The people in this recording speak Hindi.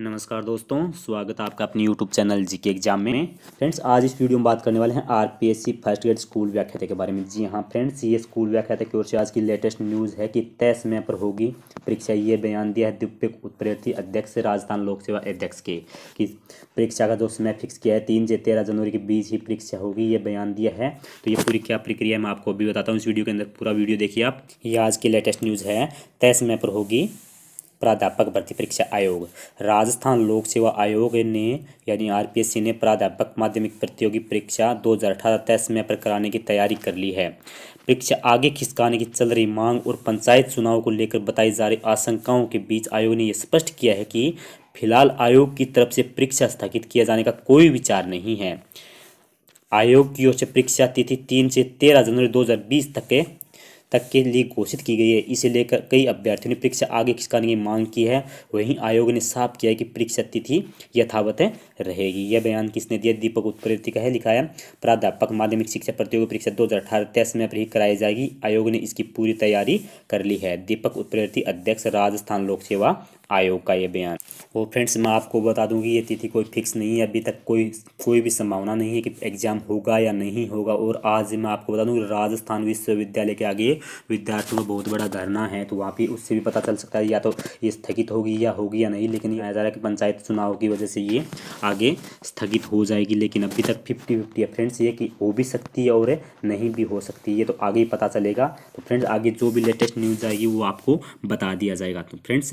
नमस्कार दोस्तों स्वागत है आपका अपने YouTube चैनल जी के एग्जाम में फ्रेंड्स आज इस वीडियो में बात करने वाले हैं आर फर्स्ट ग्रेड स्कूल व्याख्या के बारे में जी हाँ फ्रेंड्स ये स्कूल व्याख्याता की ओर से आज की लेटेस्ट न्यूज़ है कि तय समय पर होगी परीक्षा ये बयान दिया है दिव्य उत्प्रेर्थी अध्यक्ष राजस्थान लोक सेवा अध्यक्ष के कि परीक्षा का जो समय फिक्स किया है तीन से तेरह जनवरी के बीच ही परीक्षा होगी ये बयान दिया है तो ये पूरी क्या प्रक्रिया मैं आपको अभी बताता हूँ इस वीडियो के अंदर पूरा वीडियो देखिए आप ये आज की लेटेस्ट न्यूज़ है तय समय पर होगी प्राध्यापक भर्ती परीक्षा आयोग राजस्थान लोक सेवा आयोग ने यानी आरपीएससी ने प्राध्यापक माध्यमिक प्रतियोगी परीक्षा दो तय समय पर कराने की तैयारी कर ली है परीक्षा आगे खिसकाने की चल रही मांग और पंचायत चुनाव को लेकर बताई जा रही आशंकाओं के बीच आयोग ने यह स्पष्ट किया है कि फिलहाल आयोग की तरफ से परीक्षा स्थगित किया जाने का कोई विचार नहीं है आयोग की ओर से परीक्षा तिथि तीन से तेरह जनवरी दो तक तक के लिए घोषित की गई है इसे लेकर कई अभ्यर्थियों ने परीक्षा आगे खिसकाने की मांग की है वहीं आयोग ने साफ किया है कि परीक्षा तिथि यथावत रहेगी यह बयान किसने दिया दीपक उत्प्रेती का है लिखा है प्राध्यापक माध्यमिक शिक्षा प्रतियोगी परीक्षा दो हज़ार अठारह तेईस में ही कराई जाएगी आयोग ने इसकी पूरी तैयारी कर ली है दीपक उत्प्रेती अध्यक्ष राजस्थान लोक सेवा आयोग का ये बयान और फ्रेंड्स मैं आपको बता दूंगी ये तिथि कोई फिक्स नहीं है अभी तक कोई कोई भी संभावना नहीं है कि एग्ज़ाम होगा या नहीं होगा और आज मैं आपको बता दूंगी राजस्थान विश्वविद्यालय के आगे विद्यार्थियों का बहुत बड़ा धरना है तो वहाँ पर उससे भी पता चल सकता है या तो ये स्थगित होगी या होगी या नहीं लेकिन ये जा रहा है कि पंचायत चुनाव की वजह से ये आगे स्थगित हो जाएगी लेकिन अभी तक फिफ्टी फिफ्टी है फ्रेंड्स ये कि हो भी सकती है और नहीं भी हो सकती ये तो आगे ही पता चलेगा तो फ्रेंड्स आगे जो भी लेटेस्ट न्यूज़ आएगी वो आपको बता दिया जाएगा तो फ्रेंड्स